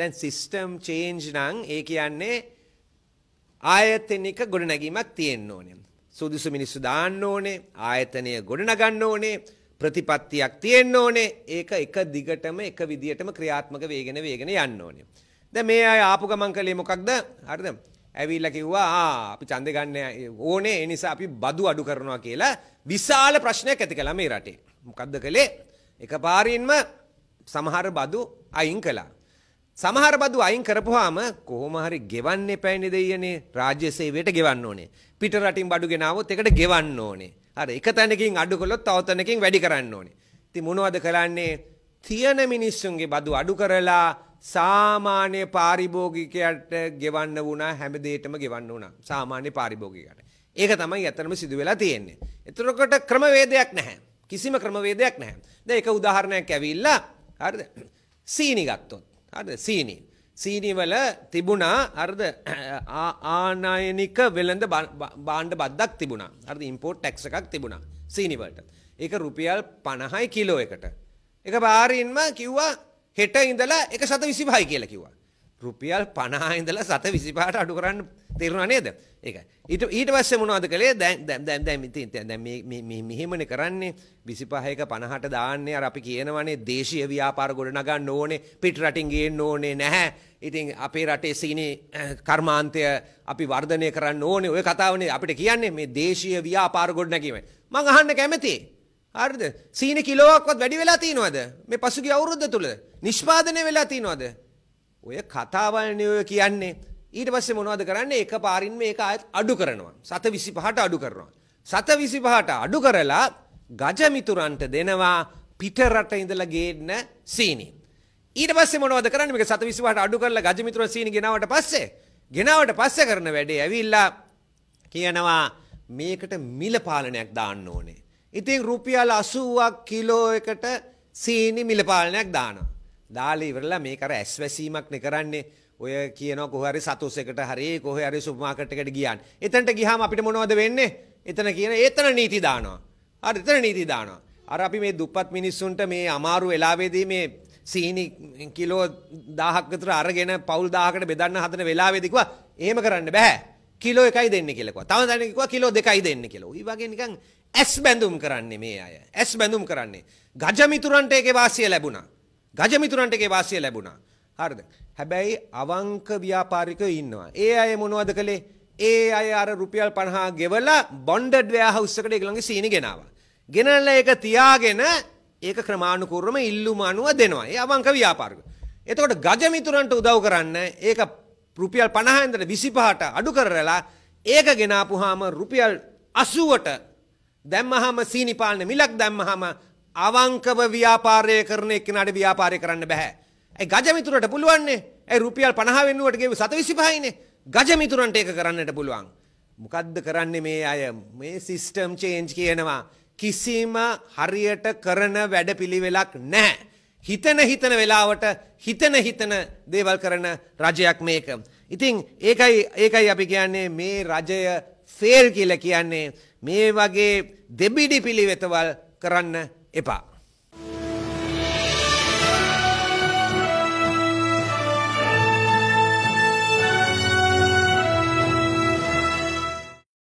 දැන් system change නම් ඒ කියන්නේ ආයතනික ගොඩනැගීමක් තියෙන්න ඕනේ. සුදුසු මිනිස්සු දාන්න ඕනේ, ආයතනය ගොඩනගන්න ඕනේ, ප්‍රතිපත්තියක් තියෙන්න ඕනේ. ඒක එක දිගටම එක විදියටම ක්‍රියාත්මක වේගෙන වේගෙන යන්න ඕනේ. දැන් මේ අය ආපු ගමන් කළේ මොකක්ද? හරිද? ඇවිල්ලා කිව්වා ආ අපි ඡන්දේ ගන්න ඕනේ ඒ නිසා අපි බදු අඩු කරනවා කියලා විශාල ප්‍රශ්නයක් ඇති කළා මේ රටේ. මොකද්ද කළේ? එකපාරින්ම සමහර බදු අයින් කළා. සමහර බදු අයින් කරපුවාම කොහොම හරි ගෙවන්න එපෑනේ දෙයනේ රාජ්‍ය සේවයට ගෙවන්න ඕනේ. පිට රටින් බඩු ගෙනාවොත් එකට ගෙවන්න ඕනේ. හරි එක තැනකින් අඩු කළොත් තව තැනකින් වැඩි කරන්න ඕනේ. ඉතින් මොනවද කරන්නේ? තියෙන මිනිස්සුන්ගේ බදු අඩු කරලා සාමාන්‍ය පාරිභෝගිකයට ගෙවන්න වුණා හැමදේටම ගෙවන්න වුණා. සාමාන්‍ය පාරිභෝගිකයට. ඒක තමයි ඇත්තටම සිදු වෙලා තියෙන්නේ. ඒතරකට ක්‍රමවේදයක් නැහැ. කිසිම ක්‍රමවේදයක් නැහැ. දැන් එක උදාහරණයක් ඇවිල්ලා හරිද? සීනි ගත්තොත් හරිද? සීනි. සීනි වල තිබුණා හරිද? ආනයනික වෙළඳ භාණ්ඩ බද්දක් තිබුණා. හරිද? ඉම්පෝට් ටැක්ස් එකක් තිබුණා සීනි වලට. ඒක රුපියල් 50යි කිලෝ එකට. ඒක බාරින්ම කිව්වා හෙට ඉඳලා 125යි කියලා කිව්වා. රුපියල් 50 ඉඳලා 125ට අඩු කරන්න තේරුණා නේද? ඒක. ඊට ඊට පස්සේ මොනවද කළේ? දැන් දැන් දැන් ඉතින් දැන් මේ මෙහෙමනේ කරන්නේ 25 එක 50ට දාන්නේ අර අපි කියනවනේ දේශීය ව්‍යාපාර ගොඩනගන්න ඕනේ පිට රටින් ගේන්න ඕනේ නැහැ. ඉතින් අපේ රටේ සීනි කර්මාන්තය අපි වර්ධනය කරන්න ඕනේ. ওই කතාවනේ අපිට කියන්නේ මේ දේශීය ව්‍යාපාර ගොඩනැගීම. මම අහන්න කැමතියි. හරිද? සීනි කිලෝවක්වත් වැඩි වෙලා තියෙනවද? මේ පසුගිය අවුරුද්ද තුල නිෂ්පාදනය වෙලා තියෙනවද? ඔය කතාවල්නේ ඔය කියන්නේ ඊට පස්සේ මොනවද කරන්නේ? එකපාරින් මේක ආයත් අඩු කරනවා. 725ට අඩු කරනවා. 725ට අඩු කරලා ගජ මිතුරන්ට දෙනවා පිට රට ඉඳලා ගේන්න සීනි. ඊට පස්සේ මොනවද කරන්නේ? මේක 725ට අඩු කරලා ගජ මිතුරන් සීනි ගෙනාවට පස්සේ ගෙනාවට පස්සේ කරන වැඩේ ඇවිල්ලා කියනවා මේකට මිල පාලනයක් දාන්න ඕනේ. ඉතින් රුපියල් 80ක් කිලෝ එකට සීනි මිල පාලනයක් දානවා. දාලා ඉවරලා මේක අර ඇස්වැසීමක් නේ කරන්නේ. ඔය කියන කොහරි සතුස්සෙකට හරි කොහරි සුප්මාකට් එකට ගියන්. එතනට ගියාම අපිට මොනවද වෙන්නේ? එතන කියන එතන නීති දානවා. හරි එතන නීති දානවා. අර අපි මේ දුප්පත් මිනිස්සුන්ට මේ අමාරු වෙලාවේදී මේ සීනි කිලෝ 1000ක් විතර අරගෙන පවුල් 1000කට බෙදන්න හදන වෙලාවේදී කිව්වා එහෙම කරන්න බෑ. කිලෝ එකයි දෙන්න කියලා කිව්වා. තව දැනෙක කිව්වා කිලෝ දෙකයි දෙන්න කියලා. ওই වගේ නිකන් ඇස් බැඳුම් කරන්නේ මේ අය. ඇස් බැඳුම් කරන්නේ. ගජමිතුරන්ට ඒකේ වාසිය ලැබුණා. ගජමිතුරන්ට ඒකේ වාසිය ලැබුණා. හරිද? හැබැයි අවංක ව්‍යාපාරිකයෝ ඉන්නවා. ඒ අය මොනවද කළේ? ඒ අය අර රුපියල් 50 ගෙවලා බොන්ඩඩ් වෙයාහවුස් එකට ඒගොල්ලන්ගේ සීනි ගෙනාවා. ගෙනල්ලා ඒක තියාගෙන ඒක ක්‍රමානුකූලවම ඉල්ලුම අනුව දෙනවා. ඒ අවංක ව්‍යාපාරික. එතකොට ගජ මිතුරන්ට උදව් කරන්න ඒක රුපියල් 50 ඉඳලා 25ට අඩු කරලා ඒක ගෙනාපුවාම රුපියල් 80ට දැම්මහම සීනි පාලන මිලක් දැම්මහම අවංකව ව්‍යාපාරය කරන එක්කෙනාට ව්‍යාපාරය කරන්න බෑ. ඇයි ගජ මිතුරට පුළුවන්නේ? ඇයි රුපියල් 50 වෙනුවට ගෙවි 725නේ. ගජ මිතුරන්ට ඒක කරන්නට පුළුවන්. මොකද්ද කරන්නේ මේ අය? මේ සිස්ටම් චේන්ජ් කියනවා. කිසිම හරියට කරන වැඩපිළිවෙලක් නැහැ. හිතන හිතන වෙලාවට හිතන හිතන දේවල් කරන රජයක් මේක. ඉතින් ඒකයි ඒකයි අපි කියන්නේ මේ රජය ෆේල් කියලා කියන්නේ මේ වගේ දෙබිඩි පිළිවෙතවල් කරන්න එපා.